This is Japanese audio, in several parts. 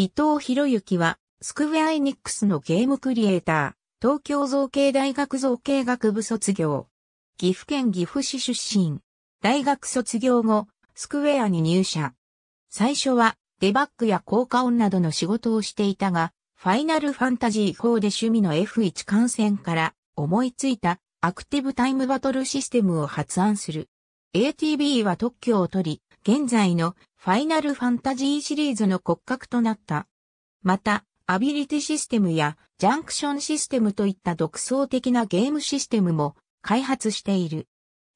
伊藤博之は、スクウェアエニックスのゲームクリエイター、東京造形大学造形学部卒業。岐阜県岐阜市出身。大学卒業後、スクウェアに入社。最初は、デバッグや効果音などの仕事をしていたが、ファイナルファンタジー4で趣味の F1 観戦から思いついたアクティブタイムバトルシステムを発案する。ATB は特許を取り、現在のファイナルファンタジーシリーズの骨格となった。また、アビリティシステムやジャンクションシステムといった独創的なゲームシステムも開発している。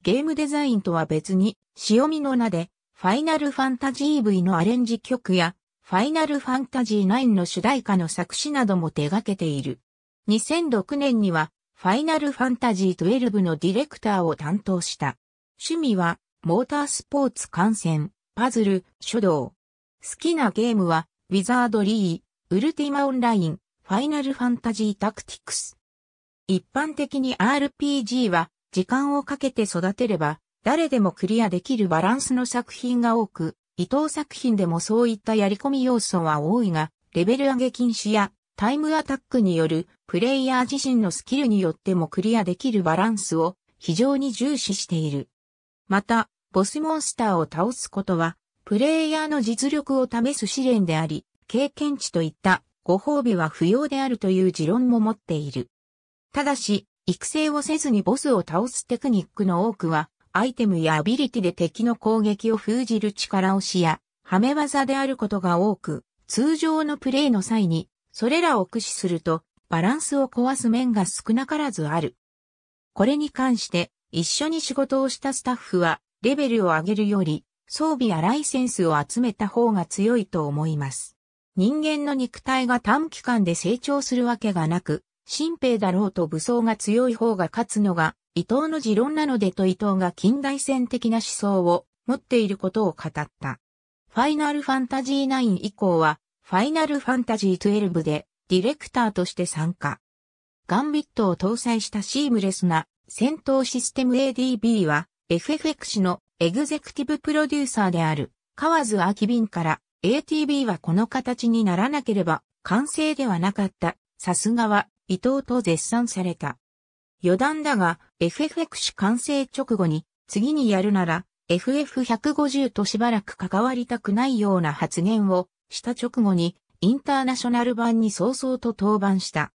ゲームデザインとは別に、潮見の名で、ファイナルファンタジー V のアレンジ曲や、ファイナルファンタジー9の主題歌の作詞なども手掛けている。2006年には、ファイナルファンタジー12のディレクターを担当した。趣味は、モータースポーツ観戦。パズル、書道。好きなゲームは、ウィザードリー、ウルティマオンライン、ファイナルファンタジータクティクス。一般的に RPG は、時間をかけて育てれば、誰でもクリアできるバランスの作品が多く、伊藤作品でもそういったやり込み要素は多いが、レベル上げ禁止やタイムアタックによるプレイヤー自身のスキルによってもクリアできるバランスを非常に重視している。また、ボスモンスターを倒すことは、プレイヤーの実力を試す試練であり、経験値といったご褒美は不要であるという持論も持っている。ただし、育成をせずにボスを倒すテクニックの多くは、アイテムやアビリティで敵の攻撃を封じる力押しや、はめ技であることが多く、通常のプレイの際に、それらを駆使すると、バランスを壊す面が少なからずある。これに関して、一緒に仕事をしたスタッフは、レベルを上げるより、装備やライセンスを集めた方が強いと思います。人間の肉体が短期間で成長するわけがなく、新兵だろうと武装が強い方が勝つのが、伊藤の持論なのでと伊藤が近代戦的な思想を持っていることを語った。ファイナルファンタジー9以降は、ファイナルファンタジー12でディレクターとして参加。ガンビットを搭載したシームレスな戦闘システム ADB は FFX のエグゼクティブプロデューサーである河津秋瓶から ATB はこの形にならなければ完成ではなかった。さすがは伊藤と絶賛された。余談だが FFX 完成直後に次にやるなら FF150 としばらく関わりたくないような発言をした直後にインターナショナル版に早々と登板した。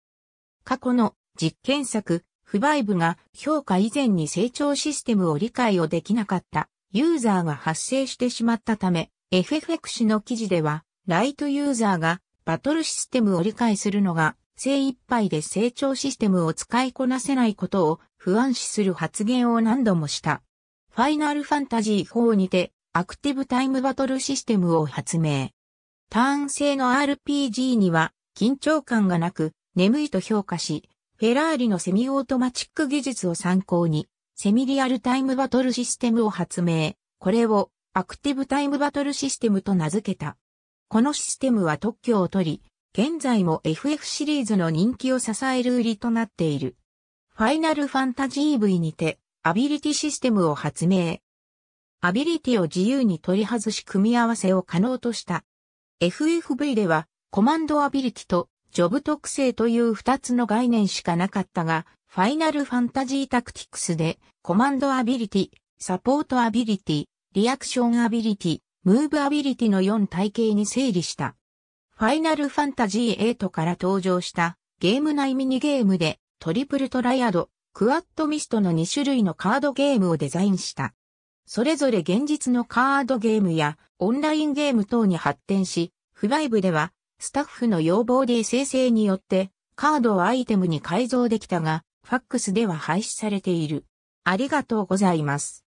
過去の実験作不バイブが評価以前に成長システムを理解をできなかったユーザーが発生してしまったため、FFX の記事では、ライトユーザーがバトルシステムを理解するのが精一杯で成長システムを使いこなせないことを不安視する発言を何度もした。ファイナルファンタジー4にてアクティブタイムバトルシステムを発明。ターン制の RPG には緊張感がなく眠いと評価し、フェラーリのセミオートマチック技術を参考に、セミリアルタイムバトルシステムを発明。これをアクティブタイムバトルシステムと名付けた。このシステムは特許を取り、現在も FF シリーズの人気を支える売りとなっている。ファイナルファンタジー V にて、アビリティシステムを発明。アビリティを自由に取り外し組み合わせを可能とした。FFV では、コマンドアビリティとジョブ特性という二つの概念しかなかったが、ファイナルファンタジータクティクスで、コマンドアビリティ、サポートアビリティ、リアクションアビリティ、ムーブアビリティの4体系に整理した。ファイナルファンタジー8から登場したゲーム内ミニゲームでトリプルトライアド、クワッドミストの2種類のカードゲームをデザインした。それぞれ現実のカードゲームやオンラインゲーム等に発展し、フライブではスタッフの要望で生成によって、カードをアイテムに改造できたが、ファックスでは廃止されている。ありがとうございます。